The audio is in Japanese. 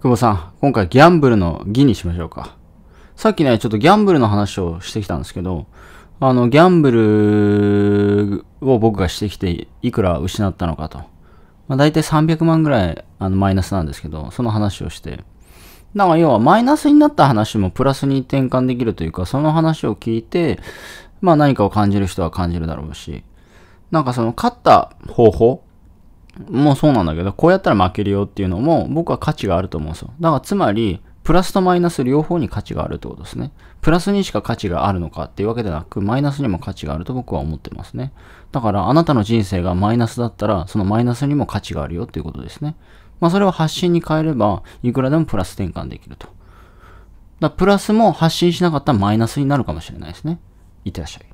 久保さん、今回ギャンブルの儀にしましょうか。さっきね、ちょっとギャンブルの話をしてきたんですけど、あの、ギャンブルを僕がしてきて、いくら失ったのかと。まあ、大体300万ぐらい、あの、マイナスなんですけど、その話をして。だから要は、マイナスになった話もプラスに転換できるというか、その話を聞いて、まあ何かを感じる人は感じるだろうし、なんかその勝った方法もそうなんだけど、こうやったら負けるよっていうのも、僕は価値があると思うんですよ。だからつまり、プラスとマイナス両方に価値があるってことですね。プラスにしか価値があるのかっていうわけではなく、マイナスにも価値があると僕は思ってますね。だから、あなたの人生がマイナスだったら、そのマイナスにも価値があるよっていうことですね。まあ、それを発信に変えれば、いくらでもプラス転換できると。だプラスも発信しなかったらマイナスになるかもしれないですね。いってらっしゃい。